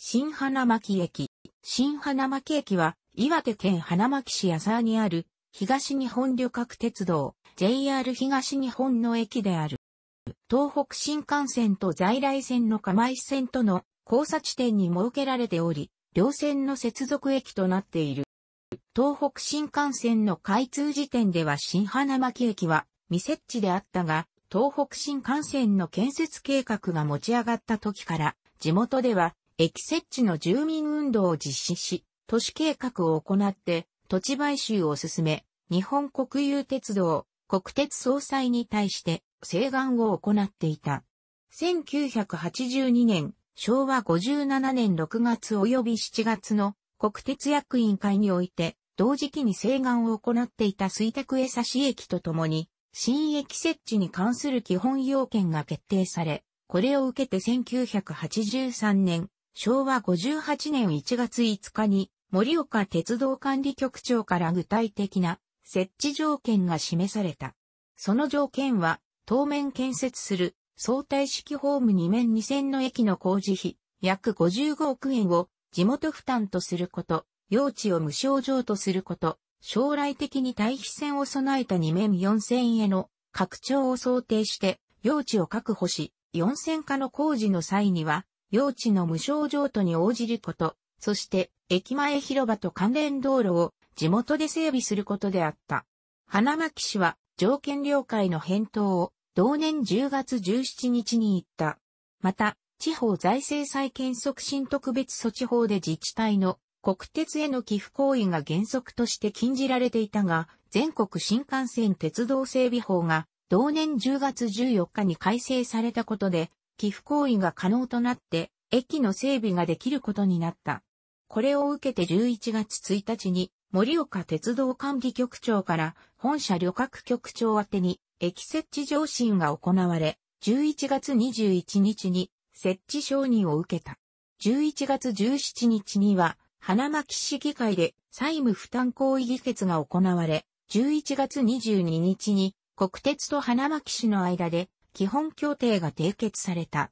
新花巻駅。新花巻駅は、岩手県花巻市矢沢にある、東日本旅客鉄道、JR 東日本の駅である。東北新幹線と在来線の釜石線との交差地点に設けられており、両線の接続駅となっている。東北新幹線の開通時点では新花巻駅は未設置であったが、東北新幹線の建設計画が持ち上がった時から、地元では駅設置の住民運動を実施し、都市計画を行って土地買収を進め、日本国有鉄道、国鉄総裁に対して請願を行っていた。1982年、昭和57年6月及び7月の国鉄役員会において、同時期に請願を行っていた水拓江差し駅とともに、新駅設置に関する基本要件が決定され、これを受けて1983年昭和58年1月5日に、森岡鉄道管理局長から具体的な設置条件が示された。その条件は、当面建設する相対式ホーム2面2線の駅の工事費、約55億円を地元負担とすること、用地を無償上とすること、将来的に対比線を備えた2面4線への拡張を想定して、用地を確保し、4線化の工事の際には、用地の無償譲渡に応じること、そして駅前広場と関連道路を地元で整備することであった。花巻市は条件了解の返答を同年10月17日に言った。また、地方財政再建促進特別措置法で自治体の国鉄への寄付行為が原則として禁じられていたが、全国新幹線鉄道整備法が同年10月14日に改正されたことで、寄付行為が可能となって、駅の整備ができることになった。これを受けて11月1日に、盛岡鉄道管理局長から本社旅客局長宛に駅設置上申が行われ、11月21日に設置承認を受けた。11月17日には、花巻市議会で債務負担行為議決が行われ、11月22日に国鉄と花巻市の間で基本協定が締結された。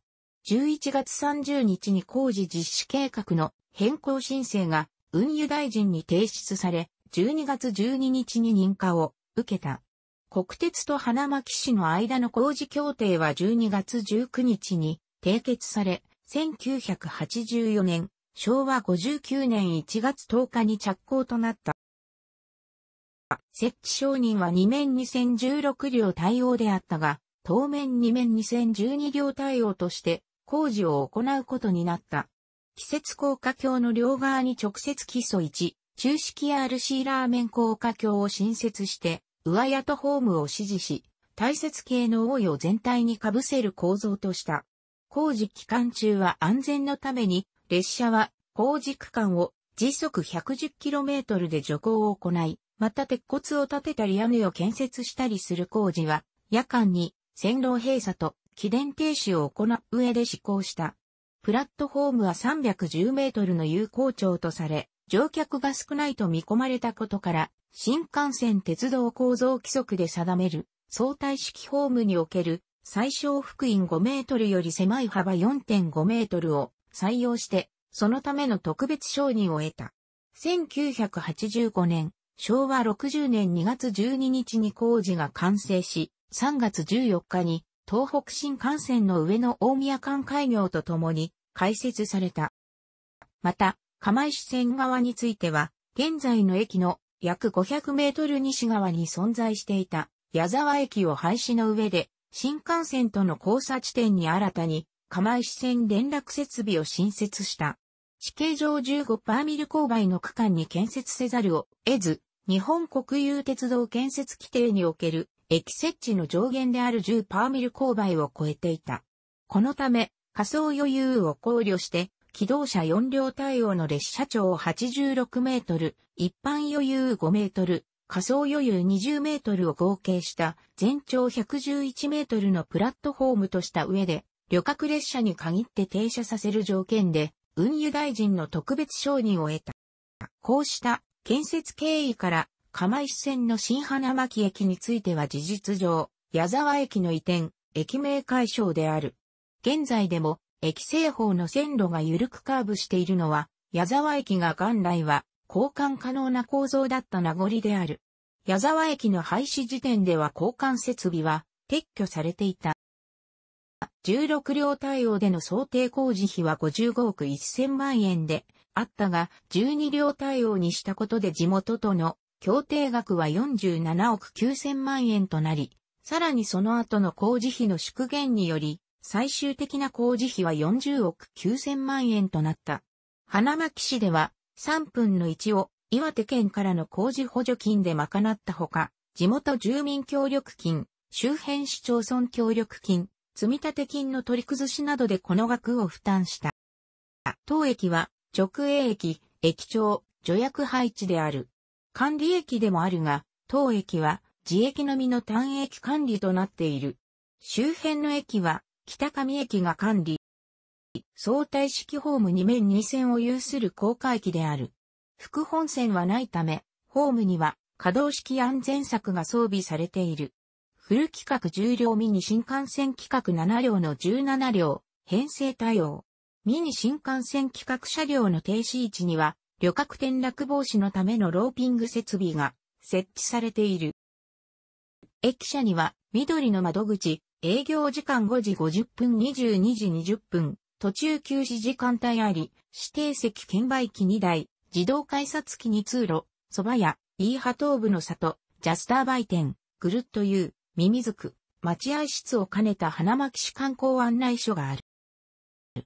11月30日に工事実施計画の変更申請が運輸大臣に提出され、12月12日に認可を受けた。国鉄と花巻市の間の工事協定は12月19日に締結され、1984年、昭和59年1月10日に着工となった。設置承認は2面2016両対応であったが、当面2面2012両対応として工事を行うことになった。季節高架橋の両側に直接基礎1、中式 RC ラーメン高架橋を新設して、上屋とホームを支持し、大雪系の応用全体に被せる構造とした。工事期間中は安全のために、列車は工事区間を時速 110km で徐行を行い、また鉄骨を建てたり屋根を建設したりする工事は、夜間に線路閉鎖と起電停止を行う上で施行した。プラットフォームは310メートルの有効長とされ、乗客が少ないと見込まれたことから、新幹線鉄道構造規則で定める相対式ホームにおける最小幅員5メートルより狭い幅4.5メートルを採用して、そのための特別承認を得た。1985年、昭和60年2月12日に工事が完成し、3月14日に東北新幹線の上の大宮間開業とともに開設された。また、釜石線側については、現在の駅の約500メートル西側に存在していた矢沢駅を廃止の上で、新幹線との交差地点に新たに釜石線連絡設備を新設した。地形上15パーミル勾配の区間に建設せざるを得ず、日本国有鉄道建設規定における駅設置の上限である10パーミル勾配を超えていた。このため、仮想余裕を考慮して、機動車4両対応の列車長86メートル、一般余裕5メートル、仮想余裕20メートルを合計した全長111メートルのプラットフォームとした上で、旅客列車に限って停車させる条件で、運輸大臣の特別承認を得た。こうした建設経緯から釜石線の新花巻駅については事実上、矢沢駅の移転、駅名解消である。現在でも、駅西方の線路が緩くカーブしているのは、矢沢駅が元来は交換可能な構造だった名残である。矢沢駅の廃止時点では交換設備は撤去されていた。16両対応での想定工事費は55億1000万円であったが、12両対応にしたことで地元との協定額は47億9000万円となり、さらにその後の工事費の縮減により、最終的な工事費は40億9000万円となった。花巻市では3分の1を岩手県からの工事補助金で賄ったほか、地元住民協力金、周辺市町村協力金、積立金の取り崩しなどでこの額を負担した。当駅は直営駅、駅長、助役配置である。管理駅でもあるが、当駅は自駅のみの単駅管理となっている。周辺の駅は北上駅が管理。相対式ホーム2面2線を有する高架駅である。副本線はないため、ホームには可動式安全柵が装備されている。フル規格10両ミニ新幹線規格7両の17両、編成対応。ミニ新幹線規格車両の停止位置には、旅客転落防止のためのローピング設備が設置されている。駅舎には緑の窓口、営業時間5時50分22時20分、途中休止時間帯あり、指定席券売機2台、自動改札機に通路、蕎麦屋、イーハ東部の里、ジャスター売店、ぐるっという、ミミズク、待合室を兼ねた花巻市観光案内所がある。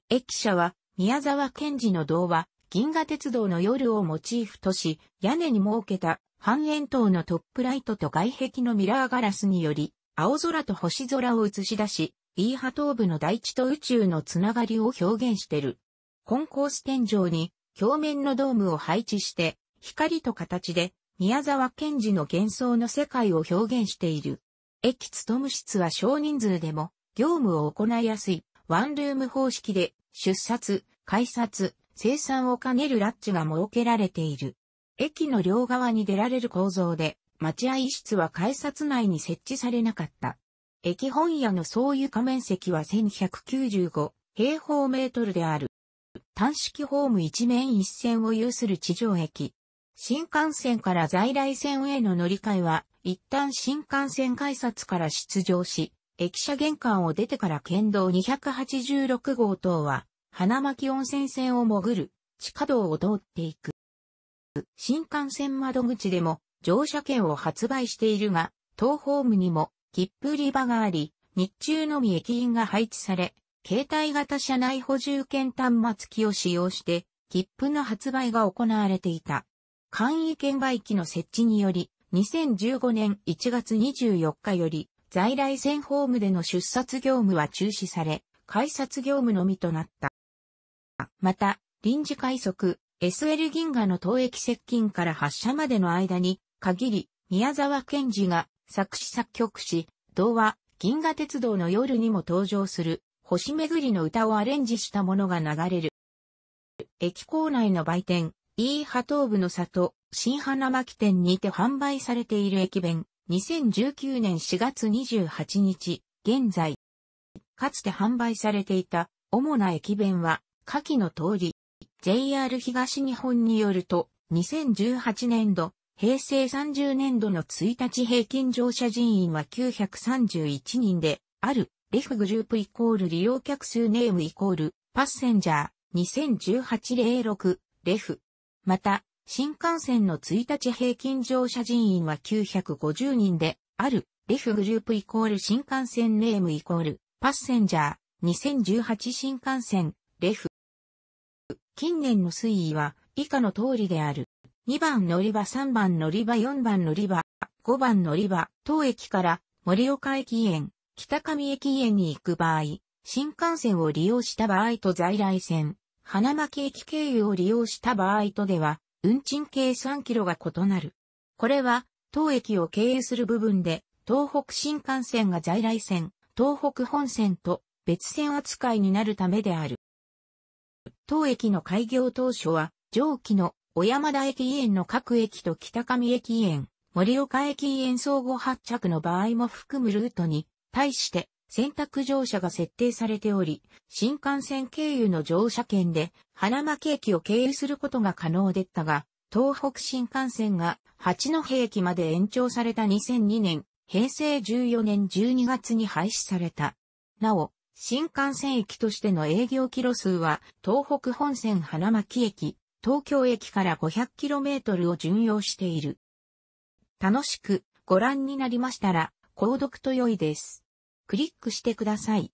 駅舎は、宮沢賢治の童話、銀河鉄道の夜をモチーフとし、屋根に設けた半円筒のトップライトと外壁のミラーガラスにより、青空と星空を映し出し、イーハ東部の大地と宇宙のつながりを表現してる。コンコース天井に鏡面のドームを配置して、光と形で宮沢賢治の幻想の世界を表現している。駅勤務室は少人数でも業務を行いやすいワンルーム方式で出札、改札、生産を兼ねるラッチが設けられている。駅の両側に出られる構造で、待合室は改札内に設置されなかった。駅本屋の総床面積は1195平方メートルである。単式ホーム一面一線を有する地上駅。新幹線から在来線への乗り換えは、一旦新幹線改札から出場し、駅舎玄関を出てから県道286号等は、花巻温泉線を潜る、地下道を通っていく。新幹線窓口でも乗車券を発売しているが、当ホームにも切符売り場があり、日中のみ駅員が配置され、携帯型車内補充券端末機を使用して、切符の発売が行われていた。簡易券売機の設置により、2015年1月24日より、在来線ホームでの出札業務は中止され、改札業務のみとなった。また、臨時快速、SL 銀河の東駅接近から発車までの間に、限り、宮沢賢治が作詞作曲し、童話、銀河鉄道の夜にも登場する、星巡りの歌をアレンジしたものが流れる。駅構内の売店、E 波東部の里、新花巻店にて販売されている駅弁、2019年4月28日、現在。かつて販売されていた主な駅弁は、下記の通り、JR 東日本によると、2018年度、平成30年度の1日平均乗車人員は931人で、ある、レフグループイコール利用客数ネームイコール、パッセンジャー、2018-06、レフ。また、新幹線の1日平均乗車人員は950人で、ある、レフグループイコール新幹線ネームイコール、パッセンジャー、2018新幹線、レフ。近年の推移は以下の通りである。2番乗り場、3番乗り場、4番乗り場、5番乗り場、当駅から盛岡駅園、北上駅園に行く場合、新幹線を利用した場合と在来線、花巻駅経由を利用した場合とでは、運賃計3キロが異なる。これは、当駅を経由する部分で、東北新幹線が在来線、東北本線と別線扱いになるためである。当駅の開業当初は、上記の小山田駅園の各駅と北上駅園、森岡駅園相互発着の場合も含むルートに、対して選択乗車が設定されており、新幹線経由の乗車券で花巻駅を経由することが可能でったが、東北新幹線が八戸駅まで延長された2002年、平成14年12月に廃止された。なお、新幹線駅としての営業キロ数は、東北本線花巻駅、東京駅から 500km を順用している。楽しくご覧になりましたら、購読と良いです。クリックしてください。